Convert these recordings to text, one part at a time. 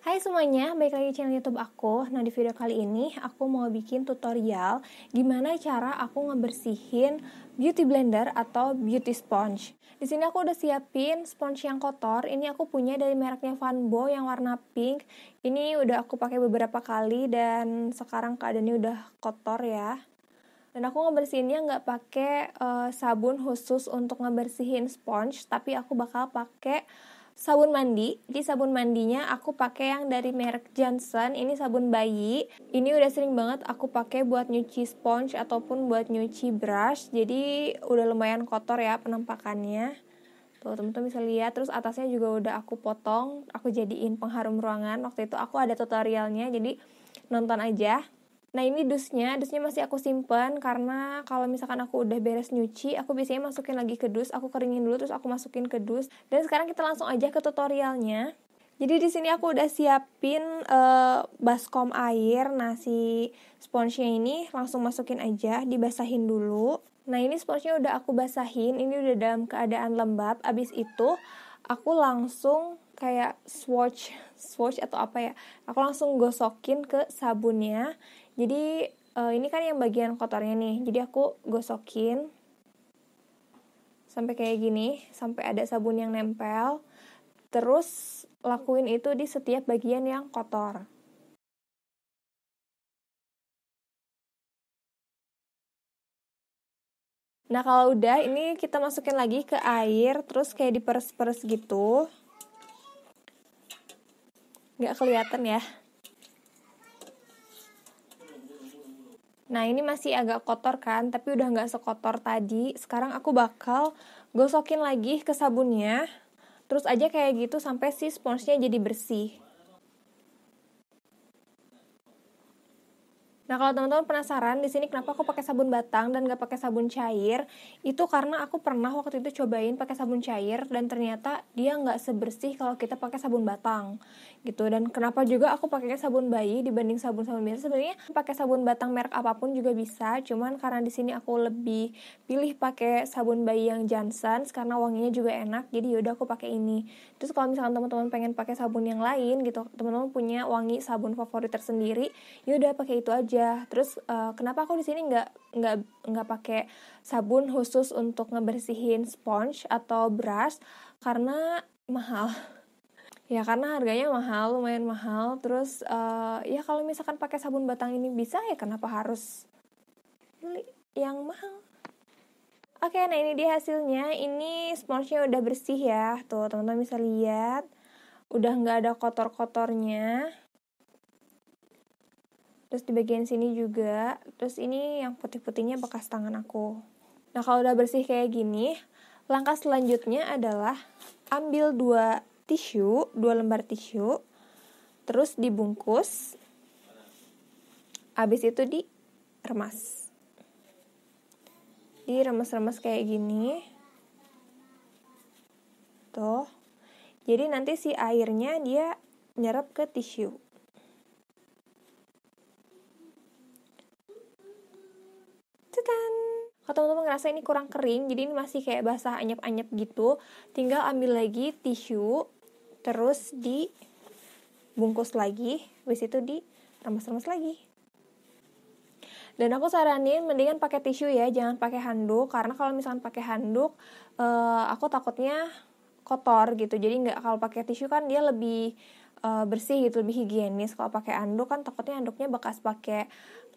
Hai semuanya, balik lagi di channel YouTube aku. Nah, di video kali ini aku mau bikin tutorial gimana cara aku ngebersihin beauty blender atau beauty sponge. Di sini aku udah siapin sponge yang kotor. Ini aku punya dari mereknya Vanbo yang warna pink. Ini udah aku pakai beberapa kali dan sekarang keadaannya udah kotor ya. Dan aku ngebersihinnya nggak pakai uh, sabun khusus untuk ngebersihin sponge, tapi aku bakal pakai sabun mandi. Di sabun mandinya aku pakai yang dari merek Johnson. Ini sabun bayi. Ini udah sering banget aku pakai buat nyuci sponge ataupun buat nyuci brush. Jadi udah lumayan kotor ya penampakannya. Tuh teman-teman bisa lihat. Terus atasnya juga udah aku potong. Aku jadiin pengharum ruangan. Waktu itu aku ada tutorialnya. Jadi nonton aja. Nah ini dusnya, dusnya masih aku simpen karena kalau misalkan aku udah beres nyuci, aku biasanya masukin lagi ke dus, aku keringin dulu terus aku masukin ke dus. Dan sekarang kita langsung aja ke tutorialnya. Jadi di sini aku udah siapin uh, baskom air, nah si sponsnya ini langsung masukin aja, dibasahin dulu. Nah ini sponsnya udah aku basahin, ini udah dalam keadaan lembab. Abis itu aku langsung kayak swatch swatch atau apa ya aku langsung gosokin ke sabunnya jadi uh, ini kan yang bagian kotornya nih jadi aku gosokin sampai kayak gini sampai ada sabun yang nempel terus lakuin itu di setiap bagian yang kotor Nah kalau udah ini kita masukin lagi ke air terus kayak diperes-peres gitu nggak kelihatan ya Nah ini masih agak kotor kan, tapi udah nggak sekotor tadi. Sekarang aku bakal gosokin lagi ke sabunnya, terus aja kayak gitu sampai si sponsnya jadi bersih. Nah kalau teman-teman penasaran di sini kenapa aku pakai sabun batang dan gak pakai sabun cair, itu karena aku pernah waktu itu cobain pakai sabun cair dan ternyata dia nggak sebersih kalau kita pakai sabun batang gitu. Dan kenapa juga aku pakainya sabun bayi dibanding sabun-sabun biasa? Sebenarnya pakai sabun batang merek apapun juga bisa, cuman karena di sini aku lebih pilih pakai sabun bayi yang Johnson karena wanginya juga enak, jadi yaudah aku pakai ini. Terus kalau misalkan teman-teman pengen pakai sabun yang lain gitu, teman-teman punya wangi sabun favorit tersendiri, yaudah pakai itu aja aja terus uh, kenapa aku di sini nggak nggak nggak pakai sabun khusus untuk ngebersihin sponge atau brush karena mahal ya karena harganya mahal lumayan mahal terus uh, ya kalau misalkan pakai sabun batang ini bisa ya kenapa harus beli yang mahal oke okay, nah ini dia hasilnya ini sponge-nya udah bersih ya tuh teman-teman bisa lihat udah nggak ada kotor-kotornya terus di bagian sini juga terus ini yang putih-putihnya bekas tangan aku nah kalau udah bersih kayak gini langkah selanjutnya adalah ambil dua tisu dua lembar tisu terus dibungkus habis itu di diremas diremas-remas kayak gini tuh jadi nanti si airnya dia nyerap ke tisu Tutan. Kalau teman-teman ngerasa ini kurang kering, jadi ini masih kayak basah anyep-anyep gitu, tinggal ambil lagi tisu, terus dibungkus lagi, habis itu di diremes-remes lagi. Dan aku saranin mendingan pakai tisu ya, jangan pakai handuk karena kalau misalkan pakai handuk, eh, aku takutnya kotor gitu. Jadi nggak kalau pakai tisu kan dia lebih eh, bersih gitu lebih higienis kalau pakai handuk kan takutnya handuknya bekas pakai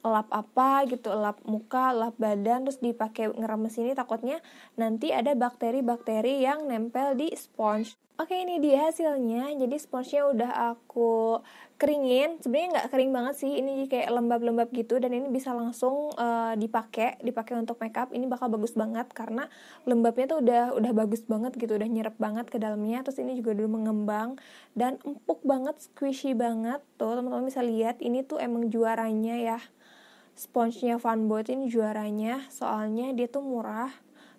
lap apa gitu lap muka lap badan terus dipakai ngeremes ini takutnya nanti ada bakteri-bakteri yang nempel di sponge Oke ini dia hasilnya jadi sponge-nya udah aku keringin sebenarnya nggak kering banget sih ini kayak lembab-lembab gitu dan ini bisa langsung uh, dipakai dipakai untuk makeup ini bakal bagus banget karena lembabnya tuh udah udah bagus banget gitu udah nyerap banget ke dalamnya terus ini juga udah mengembang dan empuk banget squishy banget tuh teman-teman bisa lihat ini tuh emang juaranya ya sponge-nya Funboard ini juaranya soalnya dia tuh murah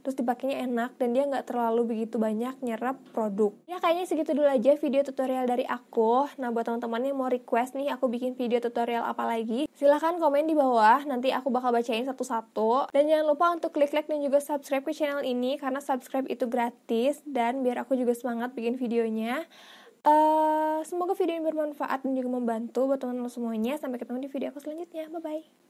terus dipakainya enak dan dia nggak terlalu begitu banyak nyerap produk. Ya kayaknya segitu dulu aja video tutorial dari aku. Nah buat teman-teman yang mau request nih aku bikin video tutorial apa lagi, silahkan komen di bawah. Nanti aku bakal bacain satu-satu. Dan jangan lupa untuk klik like dan juga subscribe ke channel ini karena subscribe itu gratis dan biar aku juga semangat bikin videonya. Uh, semoga video ini bermanfaat dan juga membantu buat teman-teman semuanya. Sampai ketemu di video aku selanjutnya. Bye bye.